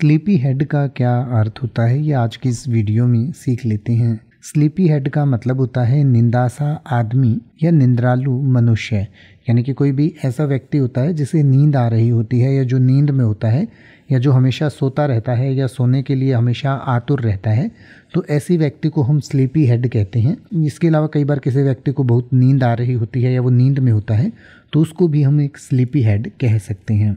sleepy head का क्या अर्थ होता है ये आज की इस वीडियो में सीख लेते हैं स्लीपी हेड का मतलब होता है निंदासा आदमी या निंद्रालु मनुष्य यानी कि कोई भी ऐसा व्यक्ति होता है जिसे नींद आ रही होती है या जो नींद में होता है या जो हमेशा सोता रहता है या सोने के लिए हमेशा आतुर रहता है तो ऐसे व्यक्ति को हम स्लीपी हेड कहते हैं इसके अलावा कई बार किसी व्यक्ति को बहुत नींद आ रही होती है या वो नींद में होता है तो उसको भी हम एक स्लीपी हेड कह सकते हैं